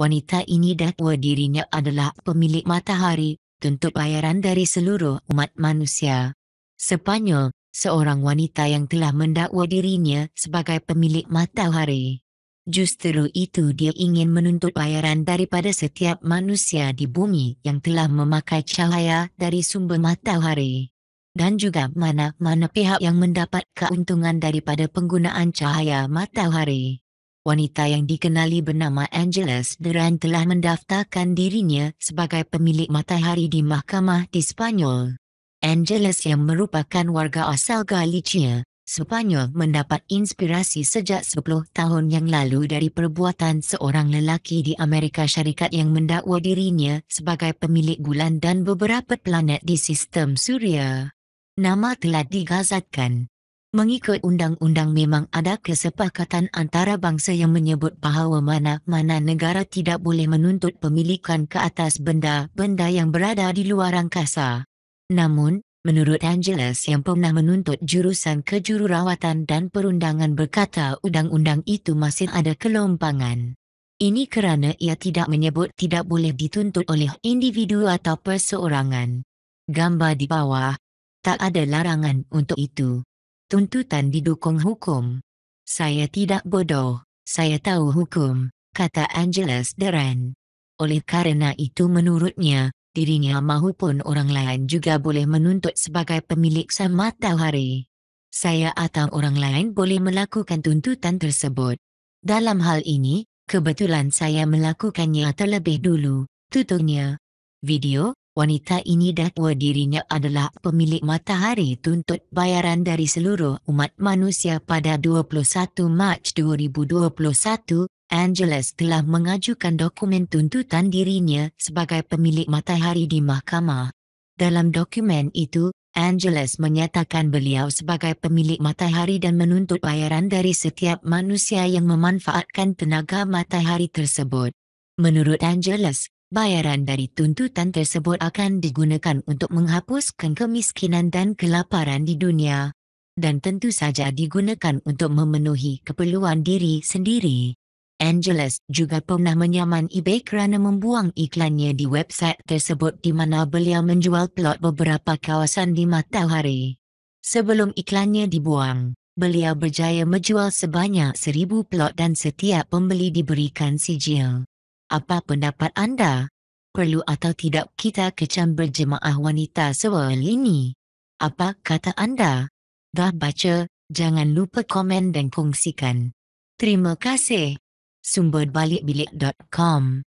wanita ini dakwa dirinya adalah pemilik matahari, tuntut bayaran dari seluruh umat manusia. Sepanyol, seorang wanita yang telah mendakwa dirinya sebagai pemilik matahari. Justeru itu dia ingin menuntut bayaran daripada setiap manusia di bumi yang telah memakai cahaya dari sumber matahari. Dan juga mana-mana pihak yang mendapat keuntungan daripada penggunaan cahaya matahari wanita yang dikenali bernama Angeles Duran telah mendaftarkan dirinya sebagai pemilik matahari di mahkamah di Spanyol. Angeles yang merupakan warga asal Galicia, Spanyol mendapat inspirasi sejak 10 tahun yang lalu dari perbuatan seorang lelaki di Amerika Syarikat yang mendakwa dirinya sebagai pemilik bulan dan beberapa planet di sistem Suria. Nama telah digazatkan. Mengikut undang-undang memang ada kesepakatan antara bangsa yang menyebut bahawa mana-mana negara tidak boleh menuntut pemilikan ke atas benda-benda yang berada di luar angkasa. Namun, menurut Angeles yang pernah menuntut jurusan kejururawatan dan perundangan berkata undang-undang itu masih ada kelompangan. Ini kerana ia tidak menyebut tidak boleh dituntut oleh individu atau perseorangan. Gambar di bawah, tak ada larangan untuk itu tuntutan didukung hukum. Saya tidak bodoh, saya tahu hukum, kata Angeles Deren. Oleh karena itu menurutnya, dirinya mahupun orang lain juga boleh menuntut sebagai pemilik sang matahari. Saya atau orang lain boleh melakukan tuntutan tersebut. Dalam hal ini, kebetulan saya melakukannya terlebih dulu, tuturnya. Video wanita ini dakwa dirinya adalah pemilik matahari tuntut bayaran dari seluruh umat manusia pada 21 Mac 2021. Angeles telah mengajukan dokumen tuntutan dirinya sebagai pemilik matahari di mahkamah. Dalam dokumen itu, Angeles menyatakan beliau sebagai pemilik matahari dan menuntut bayaran dari setiap manusia yang memanfaatkan tenaga matahari tersebut. Menurut Angeles, Bayaran dari tuntutan tersebut akan digunakan untuk menghapuskan kemiskinan dan kelaparan di dunia dan tentu saja digunakan untuk memenuhi keperluan diri sendiri. Angeles juga pernah menyaman eBay kerana membuang iklannya di website tersebut di mana beliau menjual plot beberapa kawasan di matahari. Sebelum iklannya dibuang, beliau berjaya menjual sebanyak seribu plot dan setiap pembeli diberikan sijil apa pendapat anda? Perlu atau tidak kita kecam berjemaah wanita sewel ini? Apa kata anda? Dah baca, jangan lupa komen dan kongsikan. Terima kasih. Sumberbalikbilik.com.